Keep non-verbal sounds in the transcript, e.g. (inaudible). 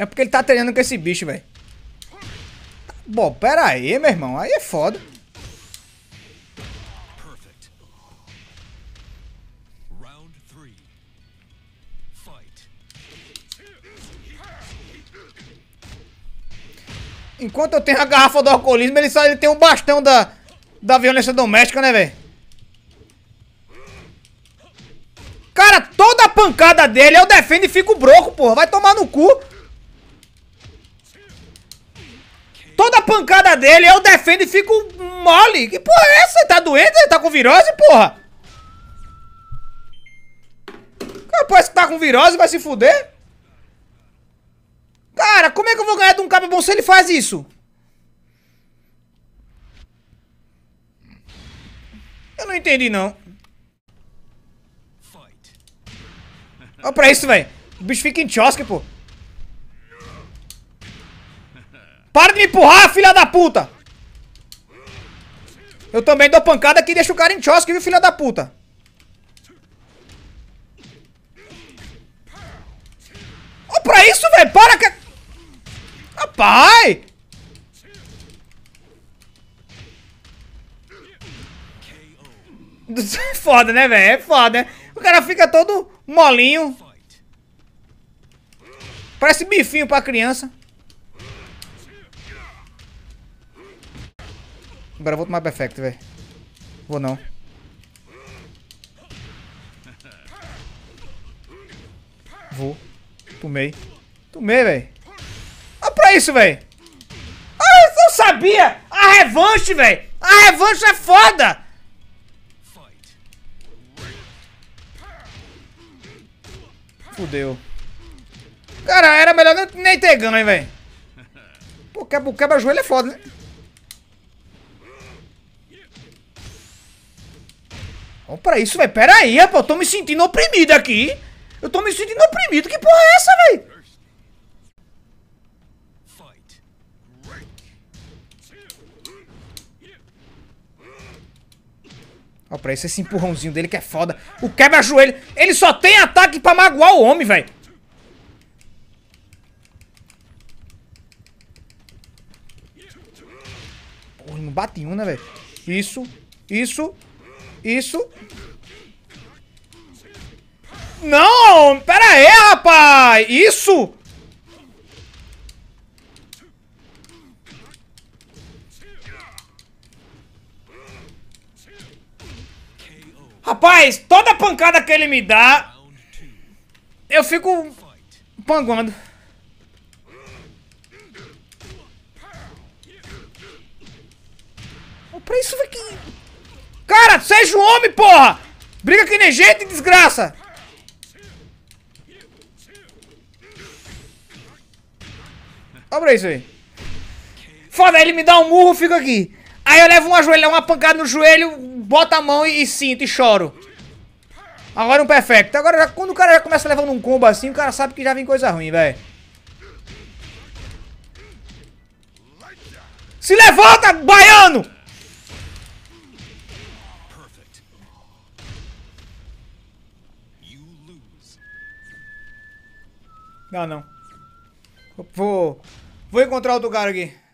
É porque ele tá treinando com esse bicho, velho. Bom, pera aí, meu irmão. Aí é foda. Enquanto eu tenho a garrafa do alcoolismo, ele só ele tem o um bastão da, da violência doméstica, né, velho? Cara, toda a pancada dele eu defendo e fico broco, porra. Vai tomar no cu. Toda pancada dele eu defendo e fico mole. Que porra é essa? tá doente? tá com virose, porra? parece que tá com virose, vai se fuder. Cara, como é que eu vou ganhar de um cabo bom se ele faz isso? Eu não entendi, não. Olha pra isso, velho. O bicho fica em tiosque, pô. Para de me empurrar, filha da puta! Eu também dou pancada aqui e deixo o cara em chosque, viu, filha da puta? Ó, oh, pra isso, velho, para que... Rapaz! (laughs) É foda, né, velho? É foda, né? O cara fica todo molinho. Parece bifinho pra criança. Agora eu vou tomar perfect, velho. Vou não. Vou. Tomei. Tomei, velho. Ah, Olha pra isso, velho. Ah, eu sabia! A revanche, velho! A revanche é foda! Fudeu. Cara, era melhor nem ter ganho, hein, velho. Pô, quebra, quebra joelho é foda, né? ó pra isso, velho. Pera aí, rapaz. Eu tô me sentindo oprimido aqui. Eu tô me sentindo oprimido. Que porra é essa, velho? Ó, pra isso, esse empurrãozinho dele que é foda. O quebra-joelho. Ele só tem ataque pra magoar o homem, velho. Porra, não bate um, né, velho? Isso. Isso. Isso. Não! Pera aí, rapaz! Isso! Rapaz, toda pancada que ele me dá, eu fico panguando. O preço vai que... Cara, seja um homem, porra! Briga que nem gente, desgraça! Abra isso aí. Foda, ele me dá um murro, fico aqui. Aí eu levo uma, joelha, uma pancada no joelho, boto a mão e, e sinto e choro. Agora um perfecto. Agora, já, quando o cara já começa levando um combo assim, o cara sabe que já vem coisa ruim, velho. Se levanta, baiano! não ah, não. Vou. Vou encontrar outro cara aqui.